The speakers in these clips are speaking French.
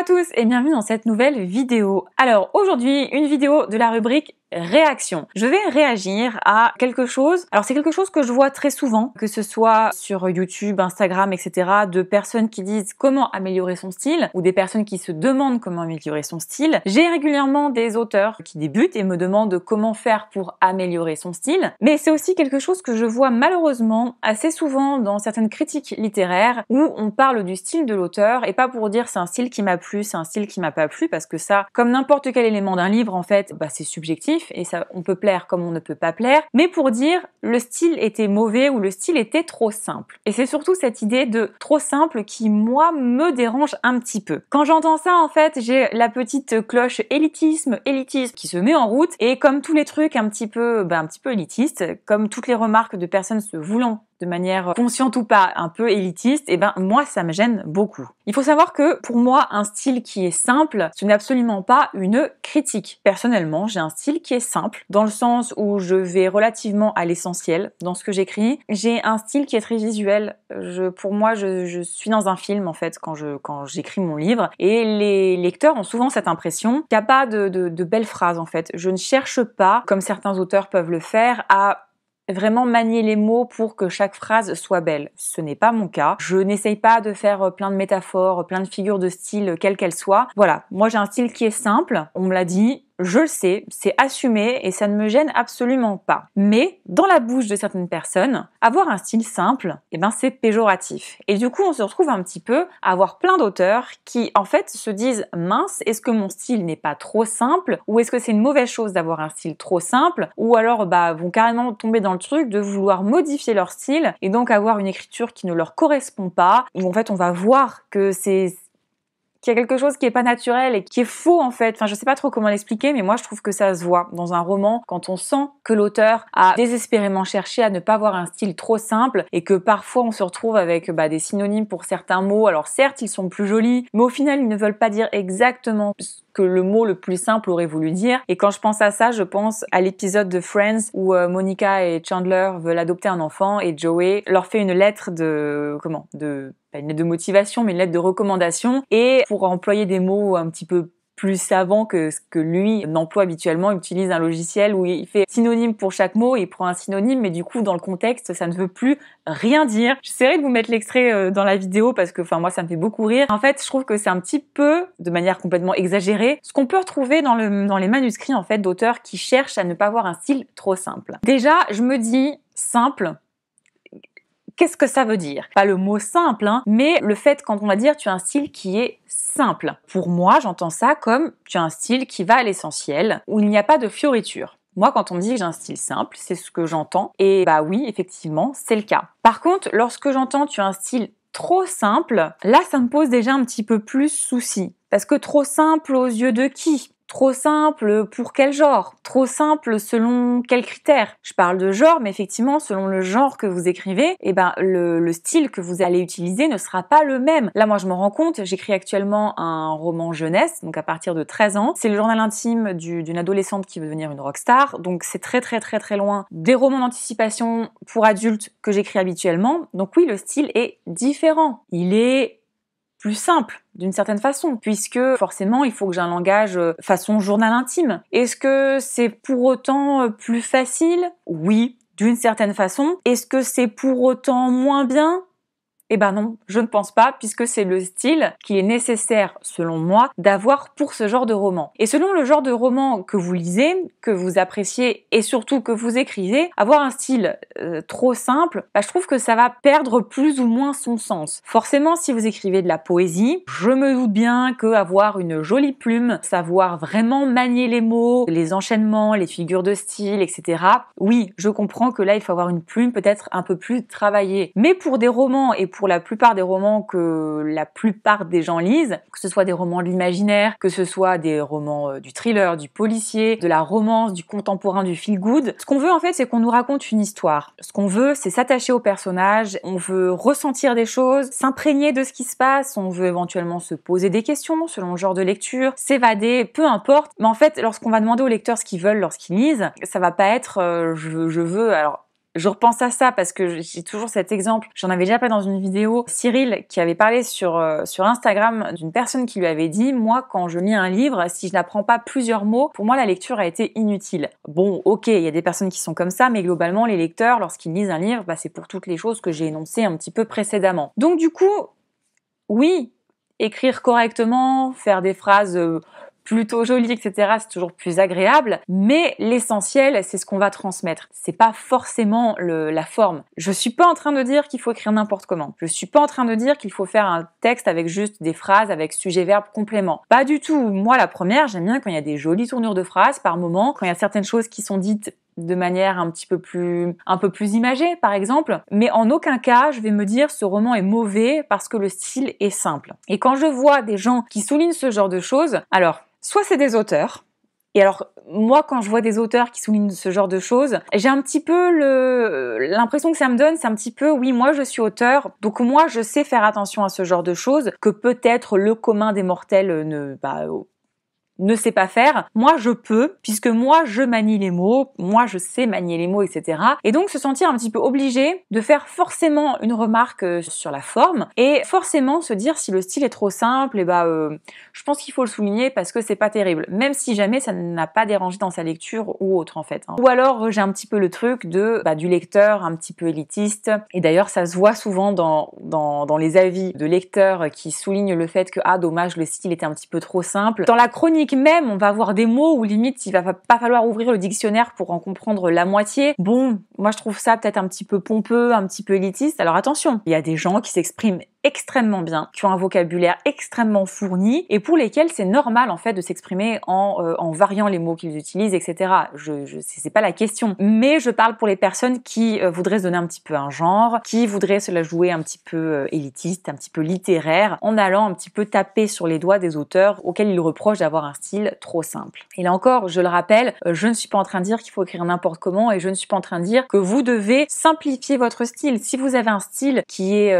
à tous et bienvenue dans cette nouvelle vidéo. Alors aujourd'hui, une vidéo de la rubrique réaction. Je vais réagir à quelque chose. Alors c'est quelque chose que je vois très souvent, que ce soit sur YouTube, Instagram, etc., de personnes qui disent comment améliorer son style ou des personnes qui se demandent comment améliorer son style. J'ai régulièrement des auteurs qui débutent et me demandent comment faire pour améliorer son style. Mais c'est aussi quelque chose que je vois malheureusement assez souvent dans certaines critiques littéraires où on parle du style de l'auteur et pas pour dire c'est un style qui m'a plu, c'est un style qui m'a pas plu parce que ça, comme n'importe quel élément d'un livre en fait, bah, c'est subjectif et ça, on peut plaire comme on ne peut pas plaire, mais pour dire le style était mauvais ou le style était trop simple. Et c'est surtout cette idée de trop simple qui, moi, me dérange un petit peu. Quand j'entends ça, en fait, j'ai la petite cloche élitisme, élitisme qui se met en route et comme tous les trucs un petit peu, ben, un petit peu élitistes, comme toutes les remarques de personnes se voulant de manière consciente ou pas, un peu élitiste, et eh ben moi ça me gêne beaucoup. Il faut savoir que pour moi un style qui est simple, ce n'est absolument pas une critique. Personnellement, j'ai un style qui est simple dans le sens où je vais relativement à l'essentiel dans ce que j'écris. J'ai un style qui est très visuel. Je, pour moi, je, suis dans un film en fait quand je quand j'écris mon livre et les lecteurs ont souvent cette impression qu'il n'y a pas de, de belles phrases en fait. Je ne cherche pas, comme certains auteurs peuvent le faire, à vraiment manier les mots pour que chaque phrase soit belle. Ce n'est pas mon cas. Je n'essaye pas de faire euh, plein de métaphores, plein de figures de style, euh, quelles qu'elles soient. Voilà, moi j'ai un style qui est simple, on me l'a dit, je le sais, c'est assumé et ça ne me gêne absolument pas. Mais dans la bouche de certaines personnes, avoir un style simple, eh ben c'est péjoratif. Et du coup, on se retrouve un petit peu à avoir plein d'auteurs qui en fait se disent mince, est-ce que mon style n'est pas trop simple ou est-ce que c'est une mauvaise chose d'avoir un style trop simple ou alors bah vont carrément tomber dans le truc de vouloir modifier leur style et donc avoir une écriture qui ne leur correspond pas Ou en fait on va voir que c'est qu'il y a quelque chose qui est pas naturel et qui est faux en fait. Enfin, je sais pas trop comment l'expliquer, mais moi je trouve que ça se voit dans un roman quand on sent que l'auteur a désespérément cherché à ne pas avoir un style trop simple et que parfois on se retrouve avec bah, des synonymes pour certains mots. Alors certes, ils sont plus jolis, mais au final ils ne veulent pas dire exactement que le mot le plus simple aurait voulu dire. Et quand je pense à ça, je pense à l'épisode de Friends où euh, Monica et Chandler veulent adopter un enfant et Joey leur fait une lettre de comment de pas une lettre de motivation, mais une lettre de recommandation. Et pour employer des mots un petit peu plus savant que ce que lui, n'emploie habituellement, utilise un logiciel où il fait synonyme pour chaque mot, il prend un synonyme, mais du coup, dans le contexte, ça ne veut plus rien dire. J'essaierai de vous mettre l'extrait euh, dans la vidéo parce que, enfin, moi, ça me fait beaucoup rire. En fait, je trouve que c'est un petit peu, de manière complètement exagérée, ce qu'on peut retrouver dans, le, dans les manuscrits, en fait, d'auteurs qui cherchent à ne pas avoir un style trop simple. Déjà, je me dis, simple, Qu'est-ce que ça veut dire Pas le mot simple, hein, mais le fait quand on va dire tu as un style qui est simple. Pour moi, j'entends ça comme tu as un style qui va à l'essentiel, où il n'y a pas de fioritures. Moi, quand on me dit que j'ai un style simple, c'est ce que j'entends. Et bah oui, effectivement, c'est le cas. Par contre, lorsque j'entends tu as un style trop simple, là, ça me pose déjà un petit peu plus souci. Parce que trop simple aux yeux de qui Trop simple pour quel genre Trop simple selon quels critères Je parle de genre, mais effectivement, selon le genre que vous écrivez, eh ben, le, style que vous allez utiliser ne sera pas le même. Là, moi, je me rends compte, j'écris actuellement un roman jeunesse, donc à partir de 13 ans. C'est le journal intime d'une adolescente qui veut devenir une rockstar, donc c'est très très très très loin des romans d'anticipation pour adultes que j'écris habituellement. Donc oui, le style est différent. Il est plus simple d'une certaine façon, puisque forcément il faut que j'ai un langage euh, façon journal intime. Est-ce que c'est pour autant euh, plus facile Oui, d'une certaine façon. Est-ce que c'est pour autant moins bien eh ben non, je ne pense pas, puisque c'est le style qui est nécessaire, selon moi, d'avoir pour ce genre de roman. Et selon le genre de roman que vous lisez, que vous appréciez et surtout que vous écrivez, avoir un style euh, trop simple, bah, je trouve que ça va perdre plus ou moins son sens. Forcément, si vous écrivez de la poésie, je me doute bien que avoir une jolie plume, savoir vraiment manier les mots, les enchaînements, les figures de style, etc. Oui, je comprends que là, il faut avoir une plume peut-être un peu plus travaillée. Mais pour des romans et pour pour la plupart des romans que la plupart des gens lisent, que ce soit des romans de l'imaginaire, que ce soit des romans euh, du thriller, du policier, de la romance, du contemporain, du feel good. Ce qu'on veut en fait, c'est qu'on nous raconte une histoire. Ce qu'on veut, c'est s'attacher au personnage, on veut ressentir des choses, s'imprégner de ce qui se passe, on veut éventuellement se poser des questions selon le genre de lecture, s'évader, peu importe. Mais en fait, lorsqu'on va demander aux lecteurs ce qu'ils veulent lorsqu'ils lisent, ça va pas être euh, je, je veux alors je repense à ça parce que j'ai toujours cet exemple. J'en avais déjà parlé dans une vidéo. Cyril qui avait parlé sur, euh, sur Instagram d'une personne qui lui avait dit Moi, quand je lis un livre, si je n'apprends pas plusieurs mots, pour moi, la lecture a été inutile. Bon, ok, il y a des personnes qui sont comme ça, mais globalement, les lecteurs, lorsqu'ils lisent un livre, bah, c'est pour toutes les choses que j'ai énoncées un petit peu précédemment. Donc, du coup, oui, écrire correctement, faire des phrases. Euh, plutôt joli, etc. C'est toujours plus agréable. Mais l'essentiel, c'est ce qu'on va transmettre. C'est pas forcément le, la forme. Je suis pas en train de dire qu'il faut écrire n'importe comment. Je suis pas en train de dire qu'il faut faire un texte avec juste des phrases, avec sujet, verbe, complément. Pas du tout. Moi, la première, j'aime bien quand il y a des jolies tournures de phrases par moment, quand il y a certaines choses qui sont dites de manière un petit peu plus un peu plus imagée par exemple mais en aucun cas je vais me dire ce roman est mauvais parce que le style est simple et quand je vois des gens qui soulignent ce genre de choses alors Soit c'est des auteurs. Et alors, moi, quand je vois des auteurs qui soulignent ce genre de choses, j'ai un petit peu l'impression que ça me donne, c'est un petit peu, oui, moi, je suis auteur, donc moi, je sais faire attention à ce genre de choses que peut-être le commun des mortels ne, bah, ne sait pas faire. Moi, je peux, puisque moi, je manie les mots, moi, je sais manier les mots, etc. Et donc, se sentir un petit peu obligé de faire forcément une remarque euh, sur la forme et forcément se dire si le style est trop simple, et eh bah, ben, euh, je pense qu'il faut le souligner parce que c'est pas terrible, même si jamais ça n'a pas dérangé dans sa lecture ou autre, en fait. Hein. Ou alors, j'ai un petit peu le truc de, bah, du lecteur un petit peu élitiste. Et d'ailleurs, ça se voit souvent dans, dans, dans les avis de lecteurs qui soulignent le fait que, ah, dommage, le style était un petit peu trop simple. Dans la chronique même, on va avoir des mots où limite il va pas falloir ouvrir le dictionnaire pour en comprendre la moitié. Bon, moi je trouve ça peut-être un petit peu pompeux, un petit peu élitiste. Alors attention, il y a des gens qui s'expriment extrêmement bien, qui ont un vocabulaire extrêmement fourni et pour lesquels c'est normal en fait de s'exprimer en, euh, variant les mots qu'ils utilisent, etc. Je, je c'est pas la question, mais je parle pour les personnes qui euh, voudraient se donner un petit peu un genre, qui voudraient se la jouer un petit peu euh, élitiste, un petit peu littéraire, en allant un petit peu taper sur les doigts des auteurs auxquels ils reprochent d'avoir un style trop simple. Et là encore, je le rappelle, je ne suis pas en train de dire qu'il faut écrire n'importe comment et je ne suis pas en train de dire que vous devez simplifier votre style. Si vous avez un style qui est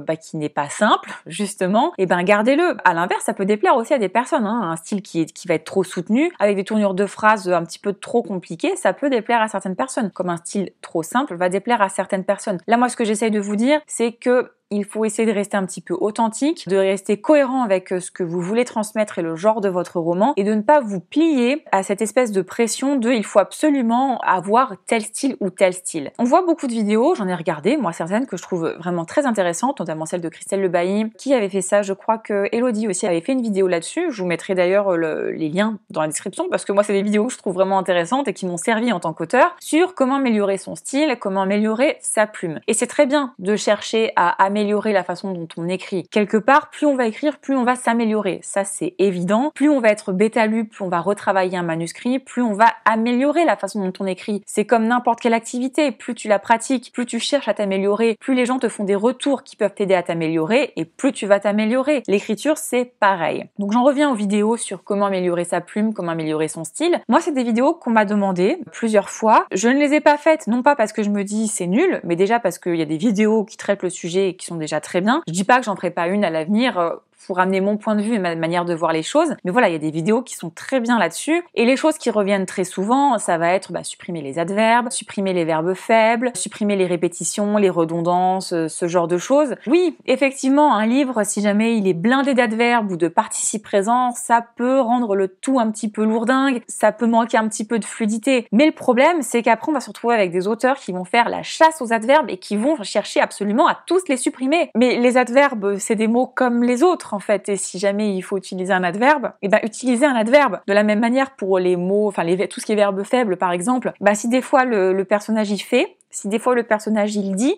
bah, qui n'est pas simple, justement, et eh ben gardez-le. À l'inverse, ça peut déplaire aussi à des personnes. Hein. Un style qui, est, qui va être trop soutenu, avec des tournures de phrases un petit peu trop compliquées, ça peut déplaire à certaines personnes. Comme un style trop simple va déplaire à certaines personnes. Là, moi, ce que j'essaye de vous dire, c'est que il faut essayer de rester un petit peu authentique, de rester cohérent avec euh, ce que vous voulez transmettre et le genre de votre roman, et de ne pas vous plier à cette espèce de pression de il faut absolument avoir tel style ou tel style. On voit beaucoup de vidéos, j'en ai regardé, moi certaines que je trouve vraiment très intéressantes, notamment celle de Christelle Bailly, qui avait fait ça, je crois que Elodie aussi avait fait une vidéo là-dessus, je vous mettrai d'ailleurs euh, les liens dans la description, parce que moi c'est des vidéos que je trouve vraiment intéressantes et qui m'ont servi en tant qu'auteur, sur comment améliorer son style, comment améliorer sa plume. Et c'est très bien de chercher à améliorer améliorer la façon dont on écrit. Quelque part, plus on va écrire, plus on va s'améliorer. Ça, c'est évident. Plus on va être bêta lu, plus on va retravailler un manuscrit, plus on va améliorer la façon dont on écrit. C'est comme n'importe quelle activité. Plus tu la pratiques, plus tu cherches à t'améliorer, plus les gens te font des retours qui peuvent t'aider à t'améliorer et plus tu vas t'améliorer. L'écriture, c'est pareil. Donc j'en reviens aux vidéos sur comment améliorer sa plume, comment améliorer son style. Moi, c'est des vidéos qu'on m'a demandé plusieurs fois. Je ne les ai pas faites, non pas parce que je me dis c'est nul, mais déjà parce qu'il y a des vidéos qui traitent le sujet et qui déjà très bien. Je dis pas que j'en ferai pas une à l'avenir euh, pour amener mon point de vue et ma manière de voir les choses. Mais voilà, il y a des vidéos qui sont très bien là-dessus. Et les choses qui reviennent très souvent, ça va être bah, supprimer les adverbes, supprimer les verbes faibles, supprimer les répétitions, les redondances, euh, ce genre de choses. Oui, effectivement, un livre, si jamais il est blindé d'adverbes ou de participes présents, ça peut rendre le tout un petit peu lourdingue, ça peut manquer un petit peu de fluidité. Mais le problème, c'est qu'après, on va se retrouver avec des auteurs qui vont faire la chasse aux adverbes et qui vont chercher absolument à tous les supprimer. Mais les adverbes, c'est des mots comme les autres en fait. Et si jamais il faut utiliser un adverbe, et eh ben utiliser un adverbe. De la même manière pour les mots, enfin tout ce qui est verbe faible par exemple. Bah si des fois le, personnage y fait, si des fois le personnage il dit,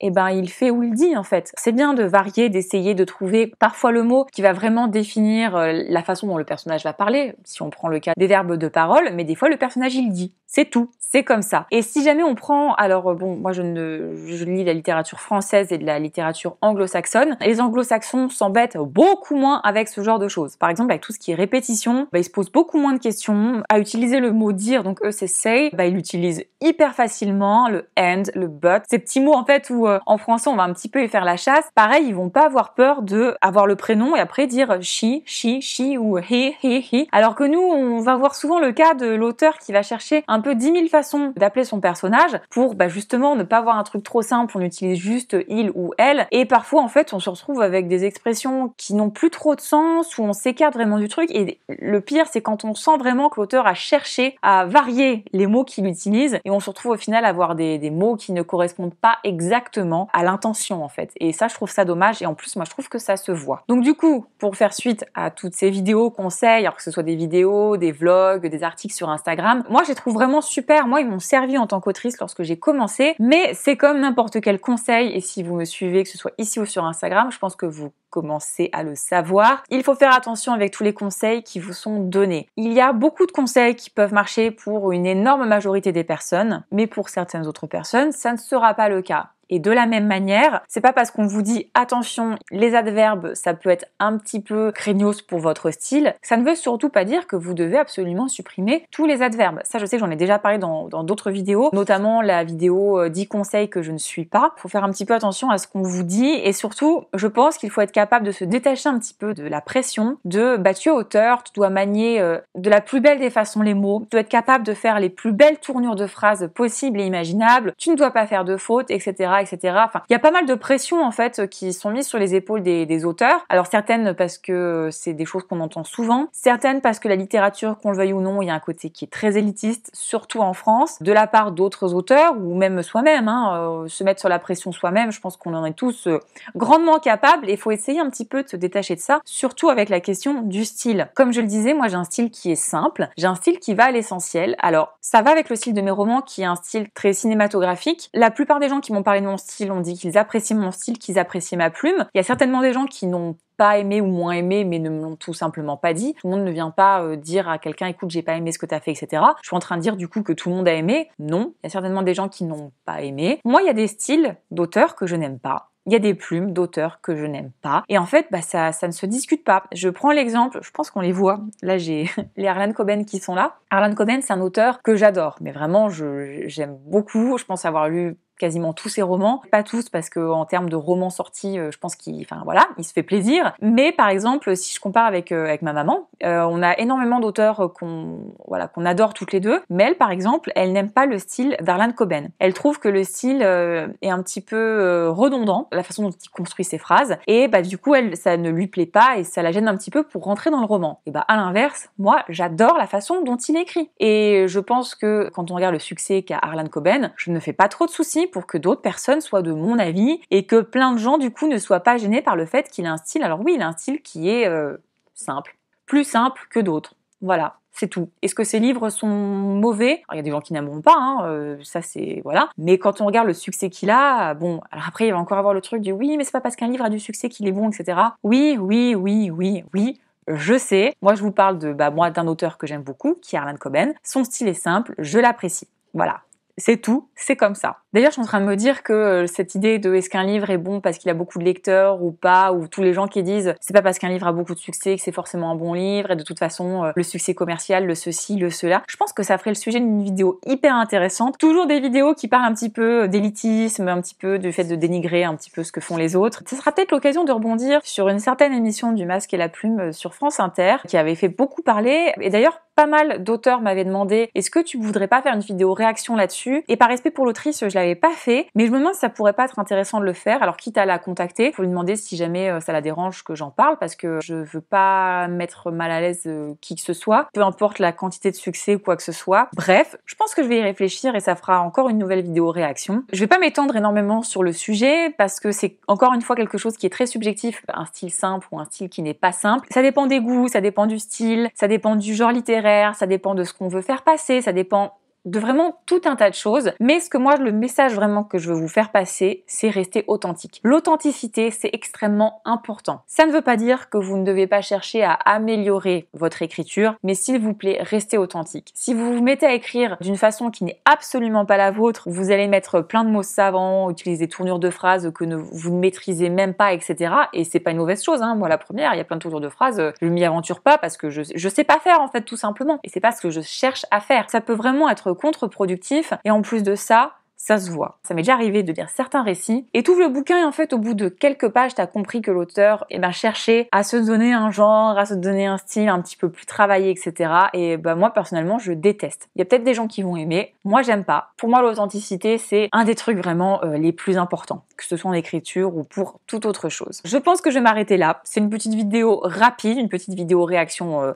eh ben il fait ou il dit en fait. C'est bien de varier, d'essayer de trouver parfois le mot qui va vraiment définir euh, la façon dont le personnage va parler, si on prend le cas des verbes de parole, mais des fois le personnage il dit. C'est tout, c'est comme ça. Et si jamais on prend, alors euh, bon, moi je ne, je lis la littérature française et de la littérature anglo-saxonne. Les anglo-saxons s'embêtent beaucoup moins avec ce genre de choses. Par exemple, avec tout ce qui est répétition, bah, ils se posent beaucoup moins de questions à utiliser le mot dire. Donc eux c'est say, bah, ils l'utilisent hyper facilement, le and, le but, ces petits mots en fait où euh, en français, on va un petit peu y faire la chasse. Pareil, ils vont pas avoir peur de avoir le prénom et après dire she, she, she ou he, he, he. Alors que nous, on va voir souvent le cas de l'auteur qui va chercher un peu 10 000 façons d'appeler son personnage pour bah, justement ne pas avoir un truc trop simple, on utilise juste il ou elle. Et parfois, en fait, on se retrouve avec des expressions qui n'ont plus trop de sens, où on s'écarte vraiment du truc. Et le pire, c'est quand on sent vraiment que l'auteur a cherché à varier les mots qu'il utilise et on se retrouve au final à avoir des mots qui ne correspondent pas exactement à l'intention en fait. Et ça, je trouve ça dommage. Et en plus, moi, je trouve que ça se voit. Donc du coup, pour faire suite à toutes ces vidéos, conseils, alors que ce soit des vidéos, des vlogs, des articles sur Instagram, moi, je les trouve vraiment super. Moi, ils m'ont servi en tant qu'autrice lorsque j'ai commencé. Mais c'est comme n'importe quel conseil. Et si vous me suivez, que ce soit ici ou sur Instagram, je pense que vous commencer à le savoir. Il faut faire attention avec tous les conseils qui vous sont donnés. Il y a beaucoup de conseils qui peuvent marcher pour une énorme majorité des personnes, mais pour certaines autres personnes, ça ne sera pas le cas. Et de la même manière, c'est pas parce qu'on vous dit attention, les adverbes, ça peut être un petit peu craignos pour votre style, ça ne veut surtout pas dire que vous devez absolument supprimer tous les adverbes. Ça, je sais que j'en ai déjà parlé dans d'autres vidéos, notamment la vidéo 10 euh, conseils que je ne suis pas. Faut faire un petit peu attention à ce qu'on vous dit et surtout, je pense qu'il faut être capable capable de se détacher un petit peu de la pression, de bah tu es auteur, tu dois manier euh, de la plus belle des façons les mots, tu dois être capable de faire les plus belles tournures de phrases possibles et imaginables, tu ne dois pas faire de fautes, etc., etc. Enfin, il y a pas mal de pressions en fait qui sont mises sur les épaules des, auteurs. Alors certaines parce que c'est des choses qu'on entend souvent, certaines parce que la littérature, qu'on le veuille ou non, il y a un côté qui est très élitiste, surtout en France, de la part d'autres auteurs ou même soi-même, hein, euh, se mettre sur la pression soi-même. Je pense qu'on en est tous euh, grandement capables et faut essayer un petit peu de se détacher de ça, surtout avec la question du style. Comme je le disais, moi j'ai un style qui est simple, j'ai un style qui va à l'essentiel. Alors, ça va avec le style de mes romans qui est un style très cinématographique. La plupart des gens qui m'ont parlé de mon style ont dit qu'ils appréciaient mon style, qu'ils appréciaient ma plume. Il y a certainement des gens qui n'ont pas aimé ou moins aimé, mais ne me l'ont tout simplement pas dit. Tout le monde ne vient pas euh, dire à quelqu'un écoute, j'ai pas aimé ce que t'as fait, etc. Je suis en train de dire du coup que tout le monde a aimé. Non, il y a certainement des gens qui n'ont pas aimé. Moi, il y a des styles d'auteurs que je n'aime pas il y a des plumes d'auteurs que je n'aime pas. Et en fait, bah, ça, ça ne se discute pas. Je prends l'exemple, je pense qu'on les voit. Là, j'ai les Arlan Coben qui sont là. Arlan Coben, c'est un auteur que j'adore, mais vraiment, j'aime beaucoup. Je pense avoir lu quasiment tous ses romans. Pas tous, parce qu'en termes de romans sortis, euh, je pense qu'il, enfin voilà, il se fait plaisir. Mais par exemple, si je compare avec, euh, ma maman, euh, on a énormément d'auteurs qu'on voilà, qu'on adore toutes les deux. Mais elle, par exemple, elle n'aime pas le style d'Arlan Coben. Elle trouve que le style est un petit peu redondant, la façon dont il construit ses phrases. Et bah, du coup, elle, ça ne lui plaît pas et ça la gêne un petit peu pour rentrer dans le roman. Et bah, à l'inverse, moi, j'adore la façon dont il écrit. Et je pense que quand on regarde le succès qu'a Arlan Coben, je ne fais pas trop de soucis pour que d'autres personnes soient de mon avis et que plein de gens du coup ne soient pas gênés par le fait qu'il a un style. Alors oui, il a un style qui est euh, simple, plus simple que d'autres. Voilà. C'est tout. Est-ce que ses livres sont mauvais Il y a des gens qui n'aimeront pas, hein, euh, ça c'est voilà. Mais quand on regarde le succès qu'il a, bon, alors après il va encore avoir le truc du oui, mais c'est pas parce qu'un livre a du succès qu'il est bon, etc. Oui, oui, oui, oui, oui. Je sais. Moi je vous parle de bah, moi d'un auteur que j'aime beaucoup, qui est Arlan Coben. Son style est simple, je l'apprécie. Voilà, c'est tout, c'est comme ça. D'ailleurs, je suis en train de me dire que euh, cette idée de est-ce qu'un livre est bon parce qu'il a beaucoup de lecteurs ou pas, ou tous les gens qui disent c'est pas parce qu'un livre a beaucoup de succès que c'est forcément un bon livre, et de toute façon, euh, le succès commercial, le ceci, le cela, je pense que ça ferait le sujet d'une vidéo hyper intéressante. Toujours des vidéos qui parlent un petit peu d'élitisme, un petit peu du fait de dénigrer un petit peu ce que font les autres. Ce sera peut-être l'occasion de rebondir sur une certaine émission du Masque et la Plume euh, sur France Inter, qui avait fait beaucoup parler, et d'ailleurs pas mal d'auteurs m'avaient demandé est-ce que tu voudrais pas faire une vidéo réaction là-dessus Et par respect pour l'autrice, je l'avais pas fait, mais je me demande si ça pourrait pas être intéressant de le faire. Alors quitte à la contacter, pour lui demander si jamais euh, ça la dérange que j'en parle parce que je veux pas mettre mal à l'aise euh, qui que ce soit, peu importe la quantité de succès ou quoi que ce soit. Bref, je pense que je vais y réfléchir et ça fera encore une nouvelle vidéo réaction. Je vais pas m'étendre énormément sur le sujet parce que c'est encore une fois quelque chose qui est très subjectif, un style simple ou un style qui n'est pas simple. Ça dépend des goûts, ça dépend du style, ça dépend du genre littéraire ça dépend de ce qu'on veut faire passer, ça dépend de vraiment tout un tas de choses. Mais ce que moi, le message vraiment que je veux vous faire passer, c'est rester authentique. L'authenticité, c'est extrêmement important. Ça ne veut pas dire que vous ne devez pas chercher à améliorer votre écriture, mais s'il vous plaît, restez authentique. Si vous vous mettez à écrire d'une façon qui n'est absolument pas la vôtre, vous allez mettre plein de mots savants, utiliser des tournures de phrases que vous ne maîtrisez même pas, etc. Et c'est pas une mauvaise chose. Hein. Moi, la première, il y a plein de tournures de phrases, euh, je m'y aventure pas parce que je, je sais pas faire en fait, tout simplement. Et c'est pas ce que je cherche à faire. Ça peut vraiment être contre-productif. Et en plus de ça, ça se voit. Ça m'est déjà arrivé de lire certains récits. Et tout le bouquin et en fait, au bout de quelques pages, t'as compris que l'auteur, eh ben, cherchait à se donner un genre, à se donner un style un petit peu plus travaillé, etc. Et ben, moi, personnellement, je déteste. Il y a peut-être des gens qui vont aimer. Moi, j'aime pas. Pour moi, l'authenticité, c'est un des trucs vraiment euh, les plus importants. Que ce soit en écriture ou pour toute autre chose. Je pense que je vais m'arrêter là. C'est une petite vidéo rapide, une petite vidéo réaction euh,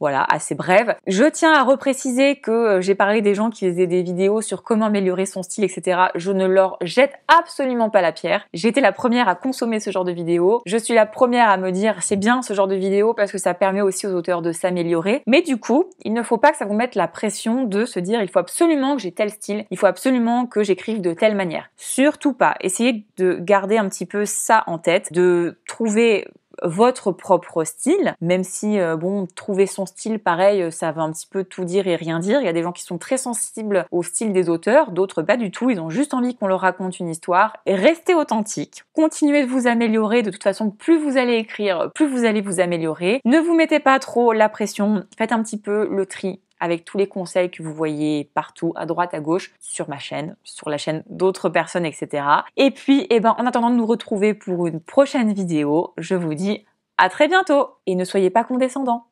voilà, assez brève. Je tiens à repréciser que euh, j'ai parlé des gens qui faisaient des vidéos sur comment améliorer son style, etc. Je ne leur jette absolument pas la pierre. J'ai été la première à consommer ce genre de vidéos. Je suis la première à me dire c'est bien ce genre de vidéo parce que ça permet aussi aux auteurs de s'améliorer. Mais du coup, il ne faut pas que ça vous mette la pression de se dire il faut absolument que j'ai tel style, il faut absolument que j'écrive de telle manière. Surtout pas. Essayez de garder un petit peu ça en tête, de trouver votre propre style, même si, euh, bon, trouver son style, pareil, euh, ça va un petit peu tout dire et rien dire. Il y a des gens qui sont très sensibles au style des auteurs, d'autres pas du tout, ils ont juste envie qu'on leur raconte une histoire. Restez authentique, continuez de vous améliorer, de toute façon, plus vous allez écrire, plus vous allez vous améliorer. Ne vous mettez pas trop la pression, faites un petit peu le tri avec tous les conseils que vous voyez partout, à droite, à gauche, sur ma chaîne, sur la chaîne d'autres personnes, etc. Et puis, eh ben, en attendant de nous retrouver pour une prochaine vidéo, je vous dis à très bientôt et ne soyez pas condescendants.